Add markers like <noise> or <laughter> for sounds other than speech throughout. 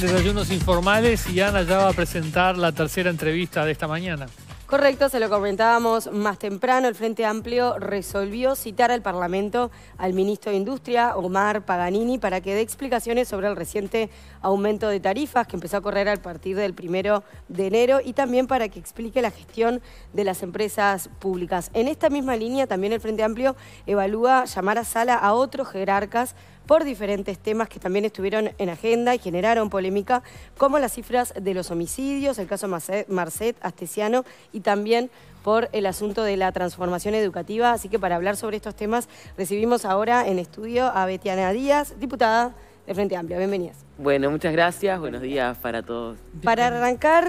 Desayunos Informales y Ana ya va a presentar la tercera entrevista de esta mañana. Correcto, se lo comentábamos más temprano, el Frente Amplio resolvió citar al Parlamento al ministro de Industria, Omar Paganini, para que dé explicaciones sobre el reciente aumento de tarifas que empezó a correr a partir del primero de enero y también para que explique la gestión de las empresas públicas. En esta misma línea también el Frente Amplio evalúa llamar a sala a otros jerarcas por diferentes temas que también estuvieron en agenda y generaron polémica, como las cifras de los homicidios, el caso Marcet, Astesiano y también por el asunto de la transformación educativa. Así que para hablar sobre estos temas recibimos ahora en estudio a Betiana Díaz, diputada de Frente Amplio. Bienvenidas. Bueno, muchas gracias. Buenos días para todos. Para arrancar,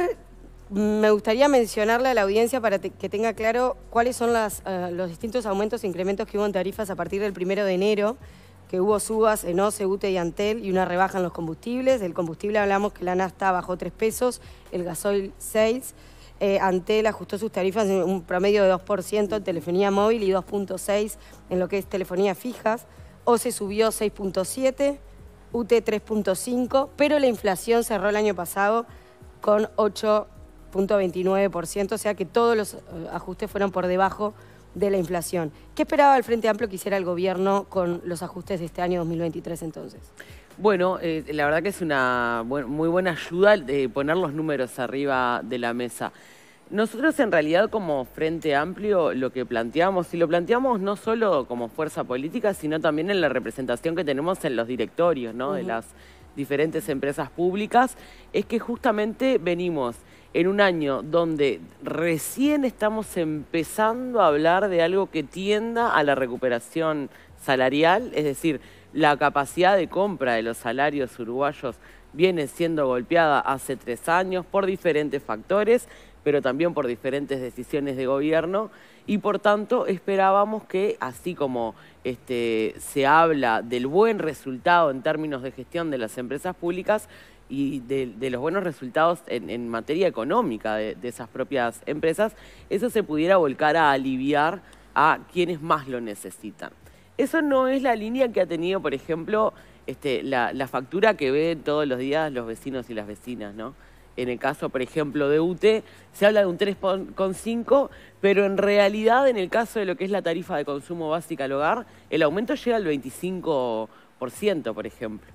me gustaría mencionarle a la audiencia para que tenga claro cuáles son eh, los distintos aumentos e incrementos que hubo en tarifas a partir del primero de enero que hubo subas en OCE, UTE y Antel y una rebaja en los combustibles. Del combustible hablamos que la está bajó 3 pesos, el gasoil 6. Eh, antel ajustó sus tarifas en un promedio de 2% en telefonía móvil y 2.6% en lo que es telefonía fijas. OCE subió 6.7%, UTE 3.5%, pero la inflación cerró el año pasado con 8.29%, o sea que todos los eh, ajustes fueron por debajo de la inflación. ¿Qué esperaba el Frente Amplio que hiciera el gobierno con los ajustes de este año 2023 entonces? Bueno, eh, la verdad que es una muy buena ayuda de eh, poner los números arriba de la mesa. Nosotros en realidad como Frente Amplio lo que planteamos, y lo planteamos no solo como fuerza política, sino también en la representación que tenemos en los directorios ¿no? de las diferentes empresas públicas, es que justamente venimos en un año donde recién estamos empezando a hablar de algo que tienda a la recuperación salarial, es decir, la capacidad de compra de los salarios uruguayos viene siendo golpeada hace tres años por diferentes factores, pero también por diferentes decisiones de gobierno y por tanto esperábamos que, así como este, se habla del buen resultado en términos de gestión de las empresas públicas, y de, los buenos resultados en, materia económica de, esas propias empresas, eso se pudiera volcar a aliviar a quienes más lo necesitan. Eso no es la línea que ha tenido, por ejemplo, este, la, factura que ven todos los días los vecinos y las vecinas, ¿no? En el caso, por ejemplo, de UTE, se habla de un 3,5, pero en realidad, en el caso de lo que es la tarifa de consumo básica al hogar, el aumento llega al 25%, por ejemplo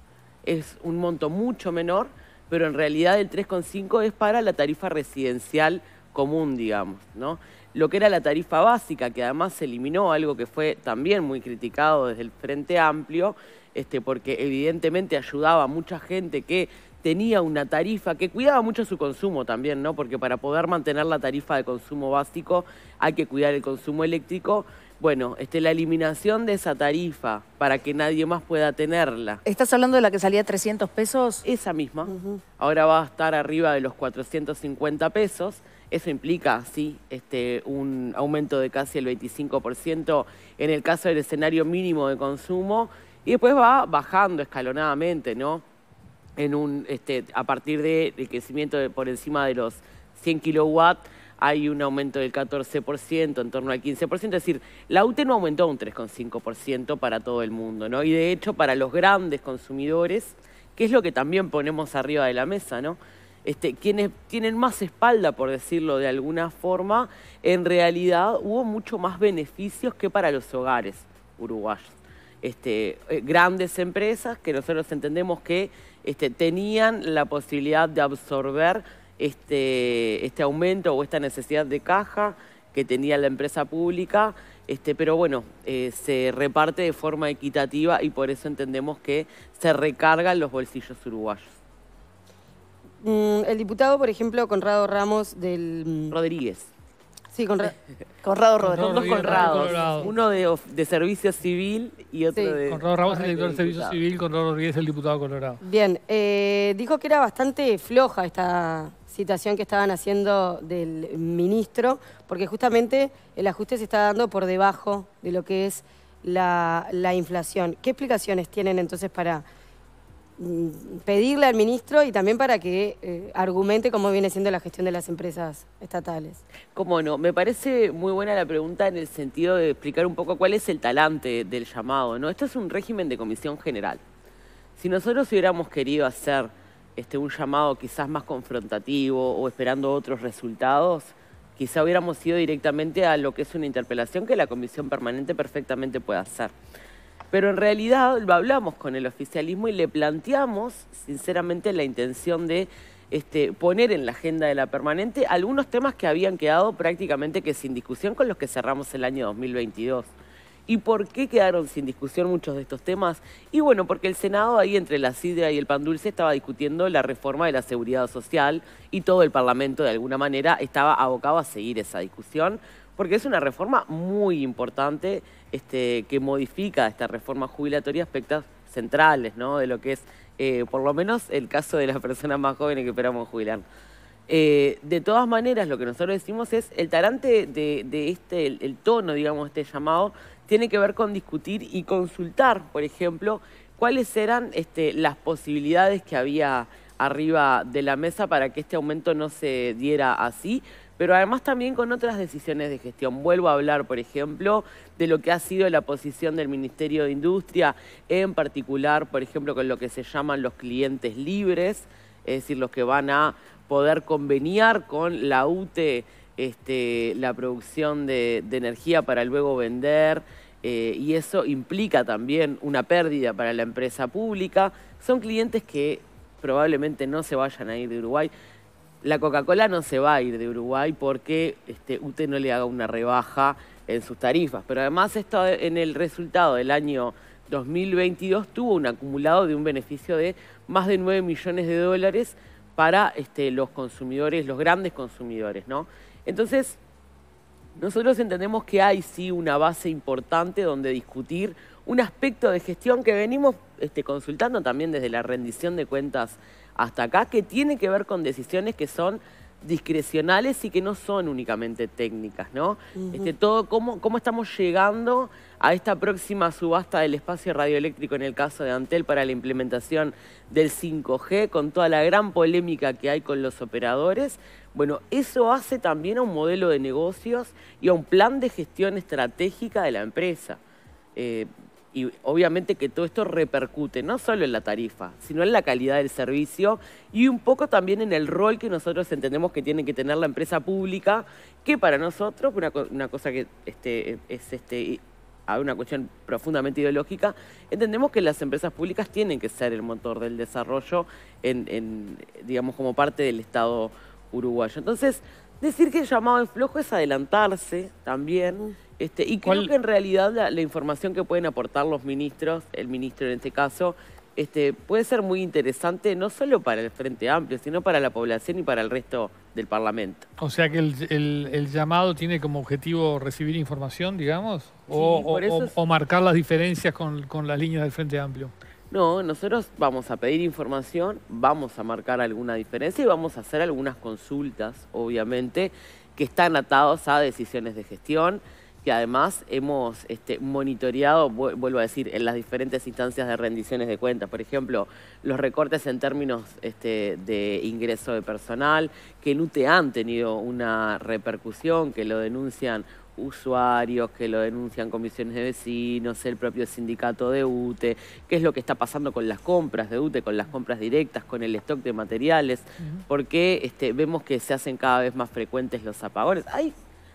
es un monto mucho menor, pero en realidad el 3,5 es para la tarifa residencial común, digamos, ¿no? Lo que era la tarifa básica, que además se eliminó, algo que fue también muy criticado desde el Frente Amplio, este, porque evidentemente ayudaba a mucha gente que tenía una tarifa que cuidaba mucho su consumo también, ¿no? Porque para poder mantener la tarifa de consumo básico hay que cuidar el consumo eléctrico bueno, este, la eliminación de esa tarifa para que nadie más pueda tenerla. ¿Estás hablando de la que salía 300 pesos? Esa misma. Ahora va a estar arriba de los 450 pesos. Eso implica, sí, este, un aumento de casi el 25% en el caso del escenario mínimo de consumo. Y después va bajando escalonadamente, ¿no? En un, este, a partir del crecimiento por encima de los 100 kilowatts hay un aumento del 14%, en torno al 15%. Es decir, la UTE no aumentó un 3,5% para todo el mundo, ¿no? Y de hecho, para los grandes consumidores, que es lo que también ponemos arriba de la mesa, ¿no? Este, quienes tienen más espalda, por decirlo de alguna forma, en realidad hubo mucho más beneficios que para los hogares uruguayos. Este, eh, grandes empresas que nosotros entendemos que este, tenían la posibilidad de absorber este, este aumento o esta necesidad de caja que tenía la empresa pública, este, pero bueno, eh, se reparte de forma equitativa y por eso entendemos que se recargan los bolsillos uruguayos. Mm, el diputado, por ejemplo, Conrado Ramos del... Mm, Rodríguez. Sí, <laughs> conrado Conrado Rodríguez. dos Conrados. Uno de, Servicio Civil y otro de... Conrado Ramos, el director de Servicio Civil, Conrado Rodríguez, el diputado colorado. Bien, eh, dijo que era bastante floja esta, situación que estaban haciendo del ministro, porque justamente el ajuste se está dando por debajo de lo que es la, inflación. ¿Qué explicaciones tienen entonces para mm, pedirle al ministro y también para que eh, argumente cómo viene siendo la gestión de las empresas estatales. Cómo no, me parece muy buena la pregunta en el sentido de explicar un poco cuál es el talante del llamado, ¿no? Esto es un régimen de comisión general. Si nosotros hubiéramos querido hacer este, un llamado quizás más confrontativo o esperando otros resultados, quizá hubiéramos ido directamente a lo que es una interpelación que la comisión permanente perfectamente puede hacer. Pero en realidad lo hablamos con el oficialismo y le planteamos sinceramente la intención de este, poner en la agenda de la permanente algunos temas que habían quedado prácticamente que sin discusión con los que cerramos el año 2022. ¿Y por qué quedaron sin discusión muchos de estos temas? Y bueno, porque el Senado ahí entre la sidra y el pan dulce estaba discutiendo la reforma de la seguridad social y todo el Parlamento de alguna manera estaba abocado a seguir esa discusión, porque es una reforma muy importante este, que modifica esta reforma jubilatoria aspectos centrales, ¿no? De lo que es, eh, por lo menos, el caso de las personas más jóvenes que esperamos jubilar. Eh, de todas maneras, lo que nosotros decimos es el tarante de, este, el, tono, digamos, este llamado, tiene que ver con discutir y consultar, por ejemplo, cuáles eran este, las posibilidades que había arriba de la mesa para que este aumento no se diera así, pero además también con otras decisiones de gestión. Vuelvo a hablar, por ejemplo, de lo que ha sido la posición del Ministerio de Industria, en particular, por ejemplo, con lo que se llaman los clientes libres, es decir, los que van a poder conveniar con la UTE este, la producción de, energía para luego vender. Eh, y eso implica también una pérdida para la empresa pública. Son clientes que probablemente no se vayan a ir de Uruguay. La Coca-Cola no se va a ir de Uruguay porque este, UTE no le haga una rebaja en sus tarifas. Pero además esto en el resultado del año 2022 tuvo un acumulado de un beneficio de más de 9 millones de dólares para este, los consumidores, los grandes consumidores, ¿no? Entonces, nosotros entendemos que hay sí una base importante donde discutir un aspecto de gestión que venimos este, consultando también desde la rendición de cuentas hasta acá, que tiene que ver con decisiones que son discrecionales y que no son únicamente técnicas, ¿no? Este, todo, ¿Cómo estamos llegando a esta próxima subasta del espacio radioeléctrico en el caso de Antel para la implementación del 5G, con toda la gran polémica que hay con los operadores? Bueno, eso hace también a un modelo de negocios y a un plan de gestión estratégica de la empresa. Eh, y obviamente que todo esto repercute no solo en la tarifa, sino en la calidad del servicio y un poco también en el rol que nosotros entendemos que tiene que tener la empresa pública, que para nosotros, una, cosa que este, es este, una cuestión profundamente ideológica, entendemos que las empresas públicas tienen que ser el motor del desarrollo, digamos, como parte del Estado uruguayo. Entonces, decir que el llamado es flojo es adelantarse también. Mm. Este, y creo que en realidad la, información que pueden aportar los ministros, el ministro en este caso, este, puede ser muy interesante no solo para el Frente Amplio, sino para la población y para el resto del Parlamento. O sea que el, llamado tiene como objetivo recibir información, digamos, o, marcar las diferencias con, con las líneas del Frente Amplio. No, nosotros vamos a pedir información, vamos a marcar alguna diferencia y vamos a hacer algunas consultas, obviamente, que están atados a decisiones de gestión, que además hemos este, monitoreado, vuelvo a decir, en las diferentes instancias de rendiciones de cuentas, por ejemplo, los recortes en términos este, de ingreso de personal, que no UTE han tenido una repercusión, que lo denuncian usuarios que lo denuncian comisiones de vecinos, el propio sindicato de UTE, qué es lo que está pasando con las compras de UTE, con las compras directas, con el stock de materiales, porque este, vemos que se hacen cada vez más frecuentes los apagones. Hay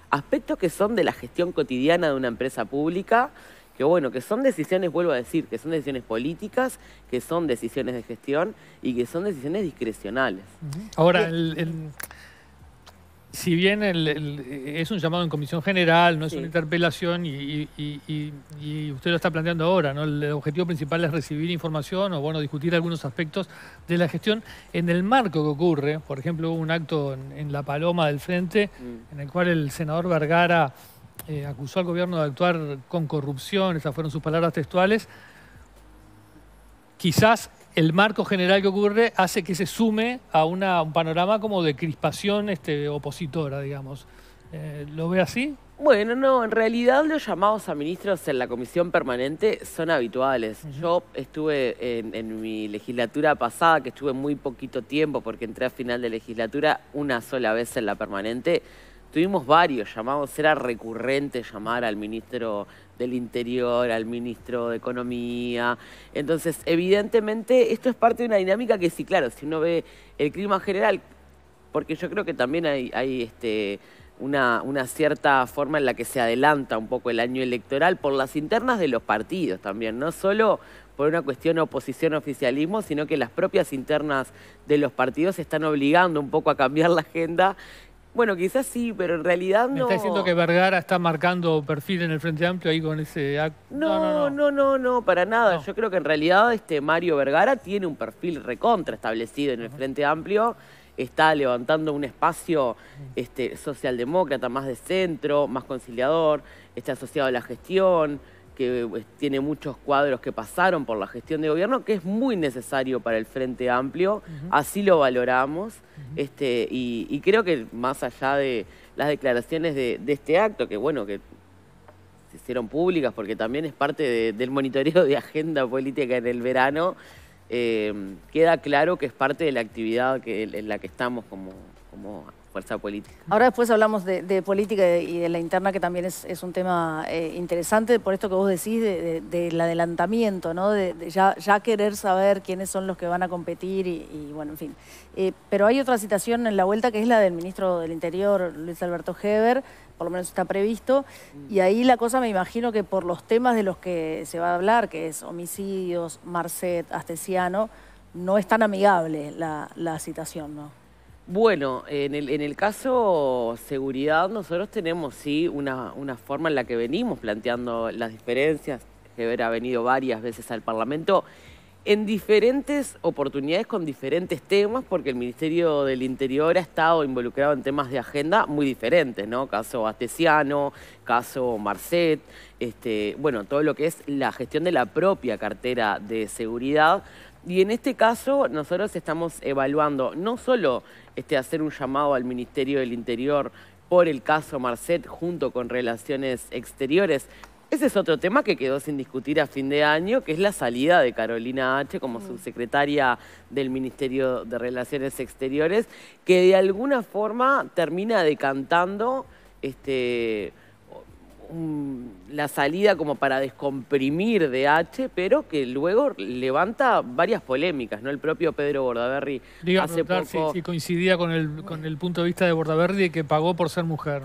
aspectos que son de la gestión cotidiana de una empresa pública, que bueno, que son decisiones, vuelvo a decir, que son decisiones políticas, que son decisiones de gestión y que son decisiones discrecionales. Ahora, el si bien es un llamado en comisión general, no es una interpelación y, usted lo está planteando ahora, ¿no? El objetivo principal es recibir información o, bueno, discutir algunos aspectos de la gestión en el marco que ocurre. Por ejemplo, hubo un acto en, La Paloma del Frente mm. en el cual el senador Vergara eh, acusó al gobierno de actuar con corrupción, esas fueron sus palabras textuales. Quizás el marco general que ocurre hace que se sume a un panorama como de crispación este, opositora, digamos. Eh, ¿Lo ve así? Bueno, no, en realidad los llamados a ministros en la comisión permanente son habituales. Yo estuve en, en, mi legislatura pasada, que estuve muy poquito tiempo porque entré a final de legislatura una sola vez en la permanente. Tuvimos varios llamados, era recurrente llamar al ministro del Interior, al ministro de Economía. Entonces, evidentemente, esto es parte de una dinámica que sí, claro, si uno ve el clima general, porque yo creo que también hay, este, una, cierta forma en la que se adelanta un poco el año electoral por las internas de los partidos también, no solo por una cuestión oposición-oficialismo, sino que las propias internas de los partidos están obligando un poco a cambiar la agenda bueno, quizás sí, pero en realidad no. ¿Me está diciendo que Vergara está marcando perfil en el Frente Amplio ahí con ese acto? No, no, no, no, no, para nada. Yo creo que en realidad este Mario Vergara tiene un perfil recontra establecido en el Frente Amplio. Está levantando un espacio este, socialdemócrata más de centro, más conciliador, está asociado a la gestión que pues, tiene muchos cuadros que pasaron por la gestión de gobierno, que es muy necesario para el Frente Amplio, así lo valoramos, este, y, creo que más allá de las declaraciones de, este acto, que bueno, que se hicieron públicas porque también es parte del monitoreo de agenda política en el verano, eh, queda claro que es parte de la actividad que, en la que estamos como fuerza política. Ahora después hablamos de, política y de la interna, que también es, un tema eh, interesante, por esto que vos decís del de, adelantamiento, ¿no? De, ya, querer saber quiénes son los que van a competir y, bueno, en fin. Eh, pero hay otra citación en la vuelta que es la del ministro del Interior, Luis Alberto Heber, por lo menos está previsto, y ahí la cosa me imagino que por los temas de los que se va a hablar, que es homicidios, Marcet, Astesiano, no es tan amigable la, la citación, ¿no? Bueno, en el, caso seguridad, nosotros tenemos sí una, forma en la que venimos planteando las diferencias. Heber ha venido varias veces al Parlamento en diferentes oportunidades con diferentes temas, porque el Ministerio del Interior ha estado involucrado en temas de agenda muy diferentes, ¿no? Caso Astesiano, caso Marcet, este, bueno, todo lo que es la gestión de la propia cartera de seguridad, y en este caso nosotros estamos evaluando no solo este, hacer un llamado al Ministerio del Interior por el caso Marcet junto con Relaciones Exteriores, ese es otro tema que quedó sin discutir a fin de año, que es la salida de Carolina H. como mm. subsecretaria del Ministerio de Relaciones Exteriores, que de alguna forma termina decantando este, la salida como para descomprimir de H, pero que luego levanta varias polémicas, ¿no? El propio Pedro Bordaberry Diga, Si, coincidía con el, con el punto de vista de Bordaberry que pagó por ser mujer.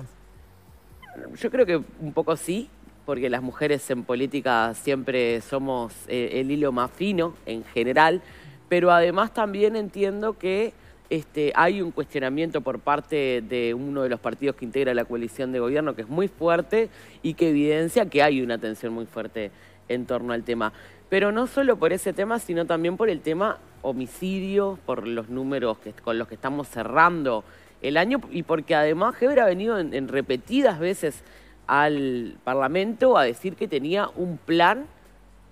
Yo creo que un poco sí, porque las mujeres en política siempre somos eh, el hilo más fino en general, pero además también entiendo que este, hay un cuestionamiento por parte de uno de los partidos que integra la coalición de gobierno que es muy fuerte y que evidencia que hay una tensión muy fuerte en torno al tema. Pero no solo por ese tema, sino también por el tema homicidio, por los números con los que estamos cerrando el año y porque además Heber ha venido en repetidas veces al Parlamento a decir que tenía un plan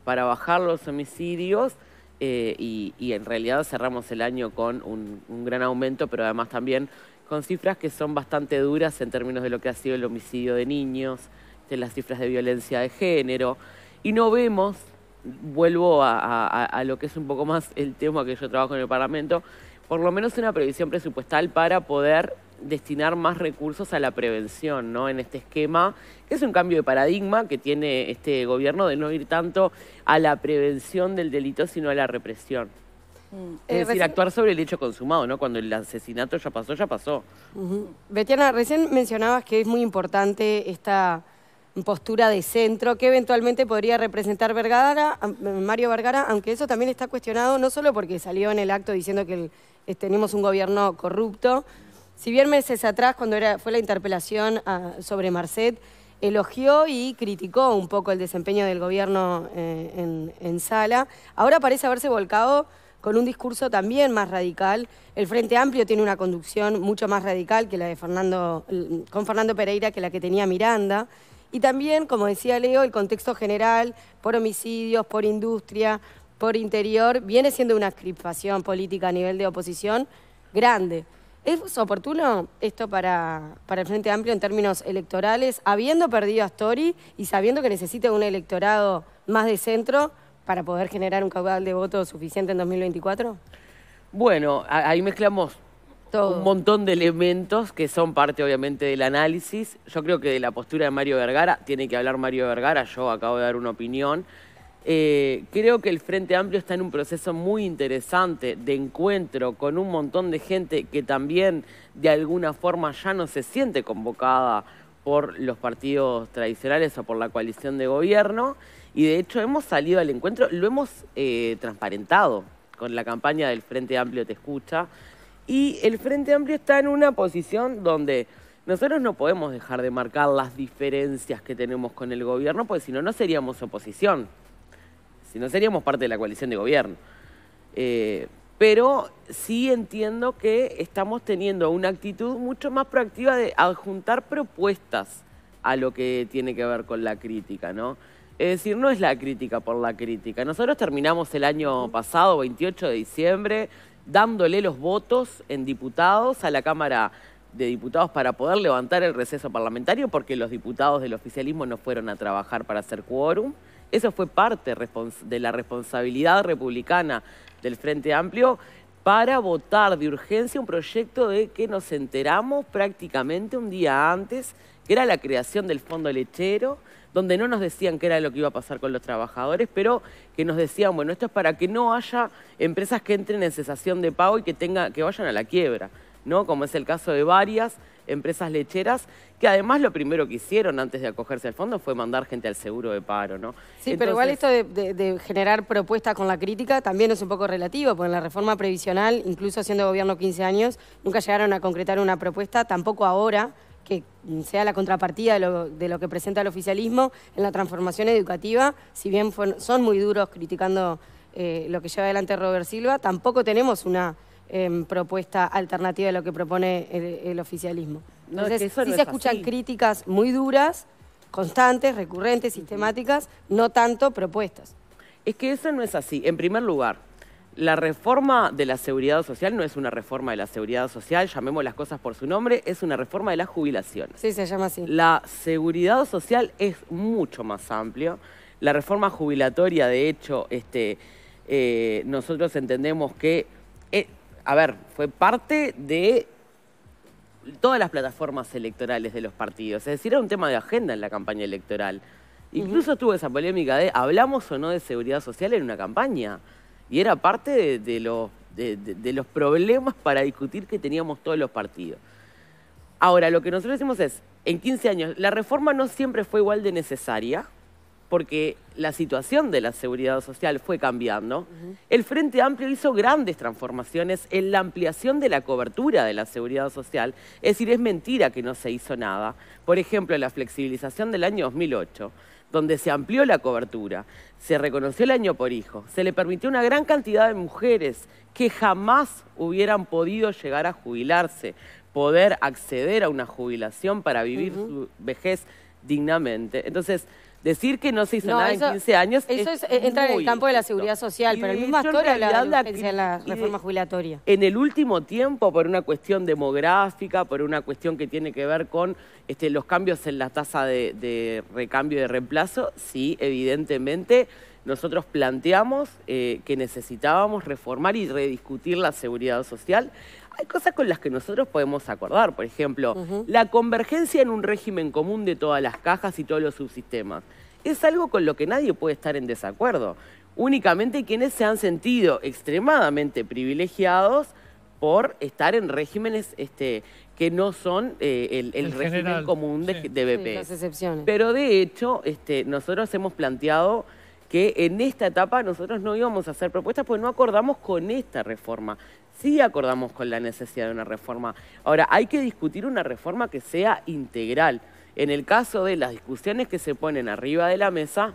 para bajar los homicidios eh, y, en realidad cerramos el año con un, gran aumento, pero además también con cifras que son bastante duras en términos de lo que ha sido el homicidio de niños, de las cifras de violencia de género. Y no vemos, vuelvo a lo que es un poco más el tema que yo trabajo en el Parlamento, por lo menos una previsión presupuestal para poder destinar más recursos a la prevención, ¿no? En este esquema, que es un cambio de paradigma que tiene este gobierno de no ir tanto a la prevención del delito, sino a la represión. Mm. Es eh, decir, actuar sobre el hecho consumado, ¿no? Cuando el asesinato ya pasó, ya pasó. Betiana, recién mencionabas que es muy importante esta postura de centro que eventualmente podría representar Vergara, eh, Mario Vergara, aunque eso también está cuestionado, no solo porque salió en el acto diciendo que eh, tenemos un gobierno corrupto, si bien meses atrás, cuando era, fue la interpelación ah, sobre Marcet, elogió y criticó un poco el desempeño del gobierno eh, en, sala, ahora parece haberse volcado con un discurso también más radical. El Frente Amplio tiene una conducción mucho más radical que la de Fernando, mm, con Fernando Pereira que la que tenía Miranda. Y también, como decía Leo, el contexto general por homicidios, por industria, por interior, viene siendo una crispación política a nivel de oposición grande. ¿Es oportuno esto para, para el Frente Amplio en términos electorales, habiendo perdido a Story y sabiendo que necesita un electorado más de centro para poder generar un caudal de votos suficiente en 2024? Bueno, ahí mezclamos un montón de elementos que son parte obviamente del análisis. Yo creo que de la postura de Mario Vergara, tiene que hablar Mario Vergara, yo acabo de dar una opinión. Eh, creo que el Frente Amplio está en un proceso muy interesante de encuentro con un montón de gente que también de alguna forma ya no se siente convocada por los partidos tradicionales o por la coalición de gobierno. Y de hecho hemos salido al encuentro, lo hemos eh, transparentado con la campaña del Frente Amplio Te Escucha. Y el Frente Amplio está en una posición donde nosotros no podemos dejar de marcar las diferencias que tenemos con el gobierno, porque si no, no seríamos oposición si no seríamos parte de la coalición de gobierno. Eh, pero sí entiendo que estamos teniendo una actitud mucho más proactiva de adjuntar propuestas a lo que tiene que ver con la crítica, ¿no? Es decir, no es la crítica por la crítica. Nosotros terminamos el año pasado, 28 de diciembre, dándole los votos en diputados a la Cámara de Diputados para poder levantar el receso parlamentario porque los diputados del oficialismo no fueron a trabajar para hacer quórum. Eso fue parte de la responsabilidad republicana del Frente Amplio para votar de urgencia un proyecto de que nos enteramos prácticamente un día antes, que era la creación del fondo lechero, donde no nos decían qué era lo que iba a pasar con los trabajadores, pero que nos decían, bueno, esto es para que no haya empresas que entren en cesación de pago y que, tenga, que vayan a la quiebra. ¿no? como es el caso de varias empresas lecheras, que además lo primero que hicieron antes de acogerse al fondo fue mandar gente al seguro de paro, ¿no? Sí, pero igual esto de, generar propuestas con la crítica también es un poco relativo, porque en la reforma previsional, incluso siendo gobierno 15 años, nunca llegaron a concretar una propuesta, tampoco ahora que sea la contrapartida de lo, que presenta el oficialismo en la transformación educativa, si bien son muy duros criticando eh, lo que lleva adelante Robert Silva, tampoco tenemos una propuesta alternativa de lo que propone el, oficialismo. Entonces, sí se escuchan críticas muy duras, constantes, recurrentes, sistemáticas, no tanto propuestas. Es que eso no es así. En primer lugar, la reforma de la seguridad social no es una reforma de la seguridad social, llamemos las cosas por su nombre, es una reforma de la jubilación. Sí, se llama así. La seguridad social es mucho más amplio. La reforma jubilatoria, de hecho, este, eh, nosotros entendemos que eh, a ver, fue parte de todas las plataformas electorales de los partidos. Es decir, era un tema de agenda en la campaña electoral. Incluso tuvo esa polémica de hablamos o no de seguridad social en una campaña. Y era parte de, los problemas para discutir que teníamos todos los partidos. Ahora, lo que nosotros decimos es, en 15 años, la reforma no siempre fue igual de necesaria, porque la situación de la seguridad social fue cambiando, el Frente Amplio hizo grandes transformaciones en la ampliación de la cobertura de la seguridad social. Es decir, es mentira que no se hizo nada. Por ejemplo, la flexibilización del año 2008, donde se amplió la cobertura, se reconoció el año por hijo, se le permitió una gran cantidad de mujeres que jamás hubieran podido llegar a jubilarse, poder acceder a una jubilación para vivir su vejez dignamente. Entonces, Decir que no se hizo nada en 15 años. Eso es, eh, entra en el campo de la seguridad social, pero el mismo actor habla de la, la reforma jubilatoria. En el último tiempo, por una cuestión demográfica, por una cuestión que tiene que ver con este, los cambios en la tasa de, de recambio y de reemplazo, sí, evidentemente nosotros planteamos eh, que necesitábamos reformar y rediscutir la seguridad social. Hay cosas con las que nosotros podemos acordar, por ejemplo, la convergencia en un régimen común de todas las cajas y todos los subsistemas. Es algo con lo que nadie puede estar en desacuerdo. Únicamente quienes se han sentido extremadamente privilegiados por estar en regímenes este, que no son eh, el, régimen común de, BP. Pero de hecho, este, nosotros hemos planteado que en esta etapa nosotros no íbamos a hacer propuestas porque no acordamos con esta reforma. Sí acordamos con la necesidad de una reforma. Ahora, hay que discutir una reforma que sea integral. En el caso de las discusiones que se ponen arriba de la mesa,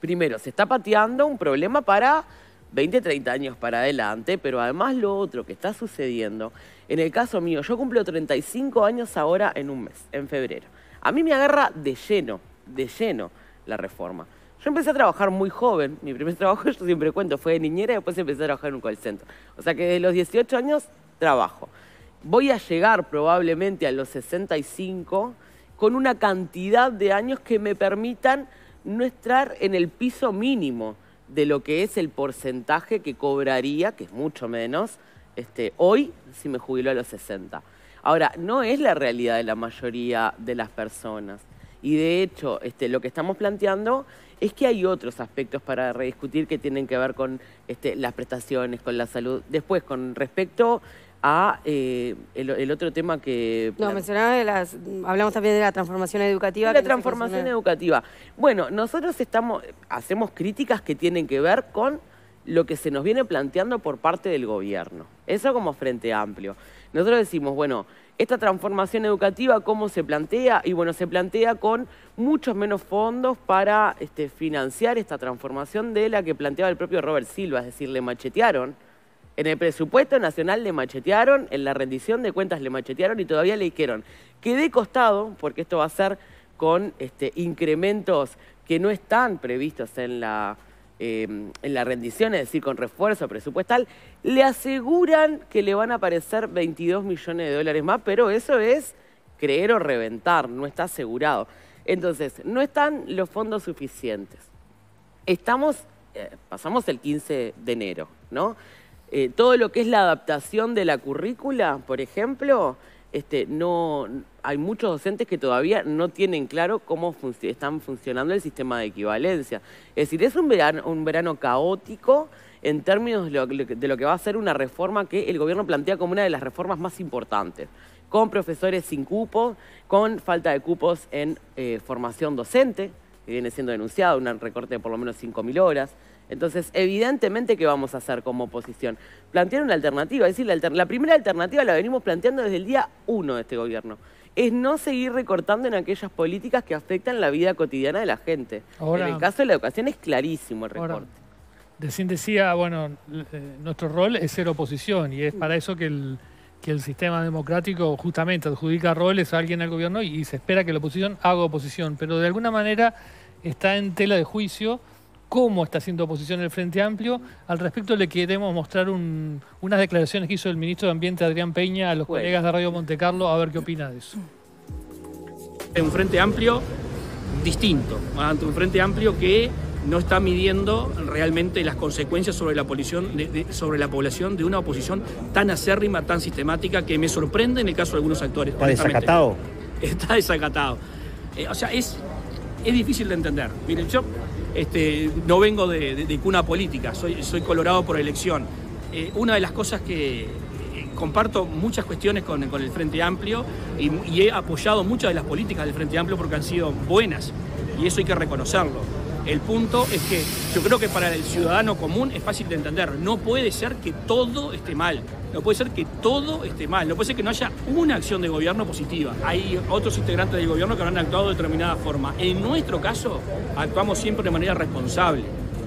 primero, se está pateando un problema para 20, 30 años para adelante, pero además lo otro que está sucediendo, en el caso mío, yo cumplo 35 años ahora en un mes, en febrero. A mí me agarra de lleno, de lleno la reforma. Yo empecé a trabajar muy joven. Mi primer <laughs> trabajo, yo siempre cuento, fue de niñera y después empecé a trabajar en un call center. O sea que de los 18 años trabajo. Voy a llegar probablemente a los 65 con una cantidad de años que me permitan no estar en el piso mínimo de lo que es el porcentaje que cobraría, que es mucho menos, este, hoy si me jubilo a los 60. Ahora, no es la realidad de la mayoría de las personas. Y de hecho, este, lo que estamos planteando es que hay otros aspectos para rediscutir que tienen que ver con este, las prestaciones, con la salud. Después, con respecto a eh, el, otro tema que... No, mencionaba de las... Hablamos también de la transformación educativa. la transformación educativa. Bueno, nosotros estamos hacemos críticas que tienen que ver con lo que se nos viene planteando por parte del gobierno. Eso como frente amplio. Nosotros decimos, bueno, esta transformación educativa, ¿cómo se plantea? Y bueno, se plantea con muchos menos fondos para este, financiar esta transformación de la que planteaba el propio Robert Silva, es decir, le machetearon. En el presupuesto nacional le machetearon, en la rendición de cuentas le machetearon y todavía le dijeron que costado, porque esto va a ser con este, incrementos que no están previstos en la Em, en la rendición, es decir, con refuerzo presupuestal, le aseguran que le van a aparecer 22 millones de dólares más, pero eso es creer o reventar, no está asegurado. Entonces, no están los fondos suficientes. Estamos, eh, pasamos el 15 de enero, ¿no? Eh, todo lo que es la adaptación de la currícula, por ejemplo, este, no, hay muchos docentes que todavía no tienen claro cómo están funcionando el sistema de equivalencia. Es decir, es un verano, caótico en términos de lo, que va a ser una reforma que el gobierno plantea como una de las reformas más importantes con profesores sin cupo, con falta de cupos en eh, formación docente, que viene siendo denunciado, un recorte de por lo menos 5.000 horas. Entonces, evidentemente, ¿qué vamos a hacer como oposición? Plantear una alternativa. Es decir, la, la primera alternativa la venimos planteando desde el día 1 de este gobierno es no seguir recortando en aquellas políticas que afectan la vida cotidiana de la gente. en el caso de la educación es clarísimo el recorte. decía, bueno, eh, nuestro rol es ser oposición y es para eso que el, sistema democrático justamente adjudica roles a alguien al gobierno y se espera que la oposición haga oposición, pero de alguna manera está en tela de juicio cómo está haciendo oposición el Frente Amplio. Al respecto le queremos mostrar unas declaraciones que hizo el ministro de Ambiente Adrián Peña a los colegas de Radio Montecarlo, a ver qué opina de eso. Un Frente Amplio distinto, ante un Frente Amplio que no está midiendo realmente las consecuencias sobre la, población, de, la población de una oposición tan acérrima, tan sistemática, que me sorprende en el caso de algunos actores. Está desacatado. <laughs> Está desacatado. Eh, o sea, es, es difícil de entender. Miren, yo este, no vengo de, cuna política, soy, colorado por elección. Eh, una de las cosas que eh, comparto muchas cuestiones con, el Frente Amplio y he apoyado muchas de las políticas del Frente Amplio porque han sido buenas y eso hay que reconocerlo el punto es que yo creo que para el ciudadano común es fácil de entender. No puede ser que todo esté mal. No puede ser que todo esté mal. No puede ser que no haya una acción de gobierno positiva. Hay otros integrantes del gobierno que han actuado de determinada forma. En nuestro caso, actuamos siempre de manera responsable.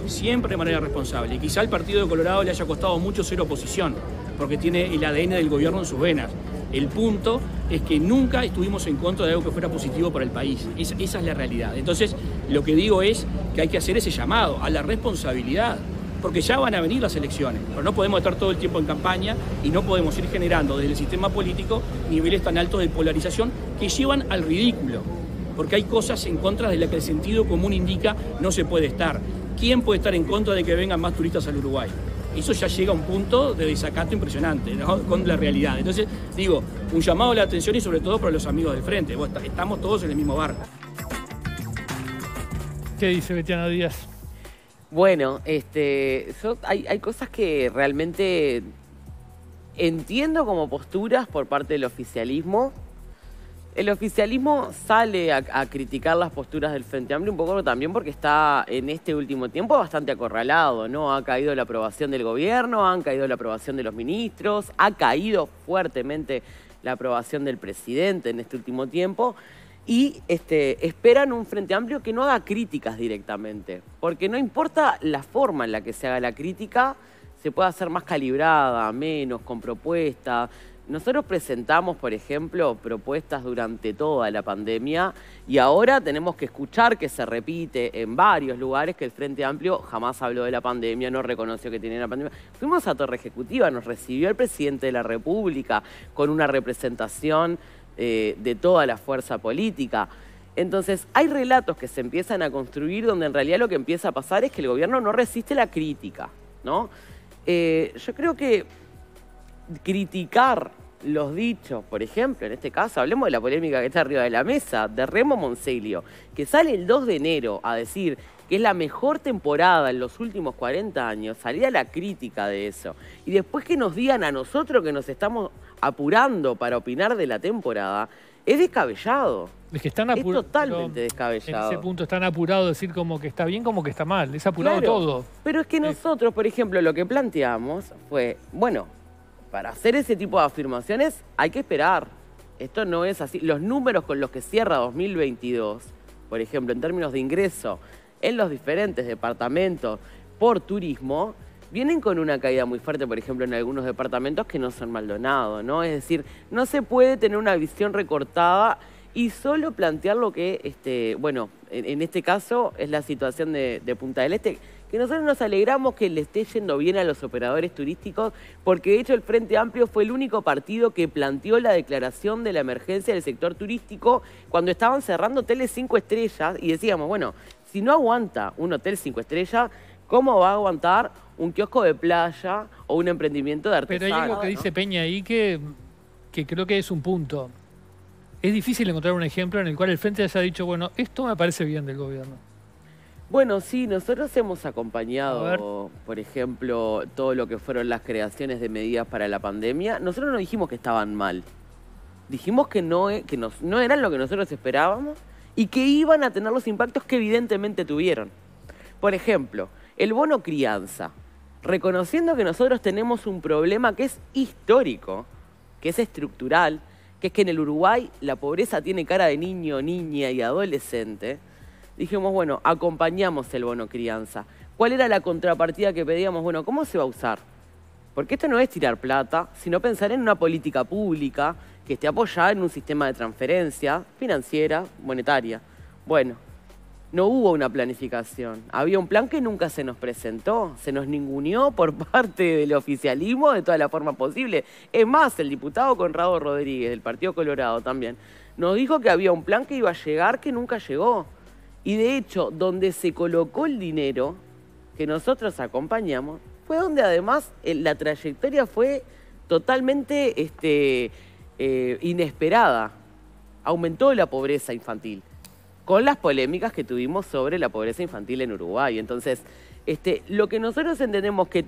Siempre de manera responsable. Y quizá al Partido de Colorado le haya costado mucho ser oposición, porque tiene el ADN del gobierno en sus venas. El punto es que nunca estuvimos en contra de algo que fuera positivo para el país. esa es la realidad. Entonces, lo que digo es que hay que hacer ese llamado a la responsabilidad, porque ya van a venir las elecciones, pero no podemos estar todo el tiempo en campaña y no podemos ir generando desde el sistema político niveles tan altos de polarización que llevan al ridículo, porque hay cosas en contra de las que el sentido común indica no se puede estar. ¿Quién puede estar en contra de que vengan más turistas al Uruguay? eso ya llega a un punto de desacato impresionante con la realidad. Entonces, digo, un llamado a la atención y sobre todo para los amigos del frente. estamos todos en el mismo barco. ¿Qué dice Betiano Díaz? Bueno, este, hay, hay cosas que realmente entiendo como posturas por parte del oficialismo, el oficialismo sale a, criticar las posturas del Frente Amplio un poco también porque está en este último tiempo bastante acorralado, ¿no? Ha caído la aprobación del gobierno, han caído la aprobación de los ministros, ha caído fuertemente la aprobación del presidente en este último tiempo y este, esperan un Frente Amplio que no haga críticas directamente, porque no importa la forma en la que se haga la crítica, se pueda hacer más calibrada, menos, con propuesta, nosotros presentamos, por ejemplo, propuestas durante toda la pandemia y ahora tenemos que escuchar que se repite en varios lugares que el Frente Amplio jamás habló de la pandemia, no reconoció que tenía la pandemia. Fuimos a Torre Ejecutiva, nos recibió el presidente de la República con una representación eh, de toda la fuerza política. Entonces, hay relatos que se empiezan a construir donde en realidad lo que empieza a pasar es que el gobierno no resiste la crítica, ¿no? Eh, yo creo que criticar los dichos, por ejemplo, en este caso, hablemos de la polémica que está arriba de la mesa, de Remo Monselio, que sale el 2 de enero a decir que es la mejor temporada en los últimos 40 años, salía la crítica de eso. Y después que nos digan a nosotros que nos estamos apurando para opinar de la temporada, es descabellado. Es que están apurados. Es totalmente descabellado. En ese punto están apurados, decir como que está bien, como que está mal. Es apurado todo. Pero es que nosotros, por ejemplo, lo que planteamos fue, bueno, para hacer ese tipo de afirmaciones hay que esperar. Esto no es así. Los números con los que cierra 2022, por ejemplo, en términos de ingreso en los diferentes departamentos por turismo, vienen con una caída muy fuerte, por ejemplo, en algunos departamentos que no son maldonados, ¿no? Es decir, no se puede tener una visión recortada y solo plantear lo que, este, bueno, en, este caso es la situación de, de Punta del Este que nosotros nos alegramos que le esté yendo bien a los operadores turísticos, porque de hecho el Frente Amplio fue el único partido que planteó la declaración de la emergencia del sector turístico cuando estaban cerrando hoteles cinco estrellas y decíamos, bueno, si no aguanta un hotel cinco estrellas, ¿cómo va a aguantar un kiosco de playa o un emprendimiento de artesanía? Pero hay algo que dice Peña ahí que, que creo que es un punto. Es difícil encontrar un ejemplo en el cual el Frente haya dicho, bueno, esto me parece bien del gobierno. Bueno, sí, nosotros hemos acompañado, por ejemplo, todo lo que fueron las creaciones de medidas para la pandemia. Nosotros no dijimos que estaban mal. Dijimos que no, e, que no eran lo que nosotros esperábamos y que iban a tener los impactos que evidentemente tuvieron. Por ejemplo, el bono crianza, reconociendo que nosotros tenemos un problema que es histórico, que es estructural, que es que en el Uruguay la pobreza tiene cara de niño, niña y adolescente dijimos, bueno, acompañamos el bono crianza. ¿Cuál era la contrapartida que pedíamos? Bueno, ¿cómo se va a usar? Porque esto no es tirar plata, sino pensar en una política pública que esté apoyada en un sistema de transferencia financiera, monetaria. Bueno, no hubo una planificación. Había un plan que nunca se nos presentó, se nos ninguneó por <laughs> parte del oficialismo de toda la forma posible. Es más, el diputado Conrado Rodríguez, del Partido Colorado también, nos dijo que había un plan que iba a llegar que nunca llegó. Y de hecho, donde se colocó el dinero que nosotros acompañamos, fue donde además eh, la trayectoria fue totalmente este, eh, inesperada. Aumentó la pobreza infantil, con las polémicas que tuvimos sobre la pobreza infantil en Uruguay. Entonces, este, lo que nosotros entendemos que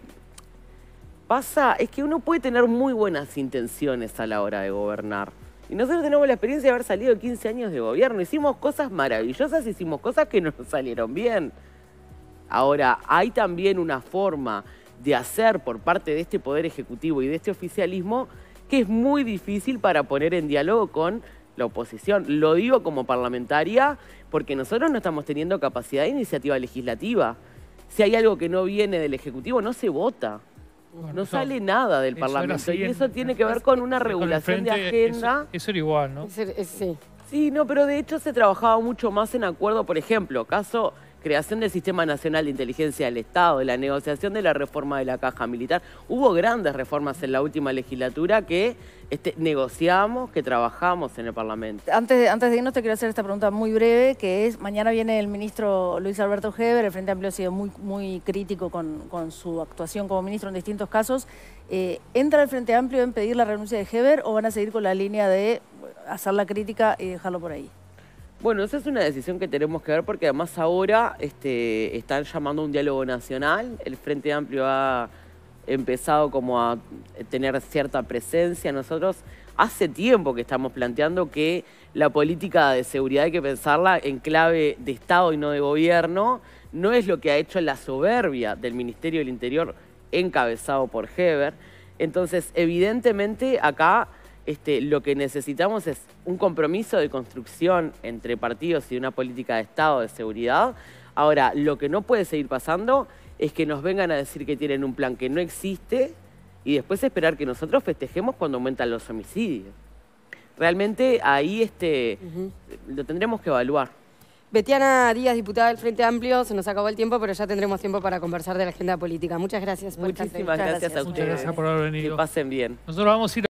pasa es que uno puede tener muy buenas intenciones a la hora de gobernar. Y nosotros tenemos la experiencia de haber salido 15 años de gobierno. Hicimos cosas maravillosas, hicimos cosas que no nos salieron bien. Ahora, hay también una forma de hacer por parte de este Poder Ejecutivo y de este oficialismo que es muy difícil para poner en diálogo con la oposición. Lo digo como parlamentaria porque nosotros no estamos teniendo capacidad de iniciativa legislativa. Si hay algo que no viene del Ejecutivo, no se vota no sale nada del Parlamento. Y eso tiene que ver con una regulación de agenda. Eso, era igual, ¿no? sí. sí, no, pero de hecho se trabajaba mucho más en acuerdo, por ejemplo, caso creación del Sistema Nacional de Inteligencia del Estado, de la negociación de la reforma de la caja militar. Hubo grandes reformas en la última legislatura que este, negociamos, que trabajamos en el Parlamento. Antes, antes de irnos te quiero hacer esta pregunta muy breve, que es, mañana viene el ministro Luis Alberto Heber, el Frente Amplio ha sido muy, muy crítico con, su actuación como ministro en distintos casos. Eh, ¿Entra el Frente Amplio en pedir la renuncia de Heber o van a seguir con la línea de hacer la crítica y dejarlo por ahí? Bueno, esa es una decisión que tenemos que ver porque además ahora este, están llamando a un diálogo nacional. El Frente Amplio ha empezado como a tener cierta presencia. Nosotros hace tiempo que estamos planteando que la política de seguridad hay que pensarla en clave de Estado y no de gobierno. No es lo que ha hecho la soberbia del Ministerio del Interior encabezado por Heber. Entonces, evidentemente acá este, lo que necesitamos es un compromiso de construcción entre partidos y una política de Estado de seguridad. Ahora, lo que no puede seguir pasando es que nos vengan a decir que tienen un plan que no existe y después esperar que nosotros festejemos cuando aumentan los homicidios. Realmente ahí este, lo tendremos que evaluar. Betiana Díaz, diputada del Frente Amplio, se nos acabó el tiempo, pero ya tendremos tiempo para conversar de la agenda política. Muchas gracias por Muchísimas gracias, a ustedes. Muchas gracias por haber venido. Que pasen bien. Nosotros vamos a ir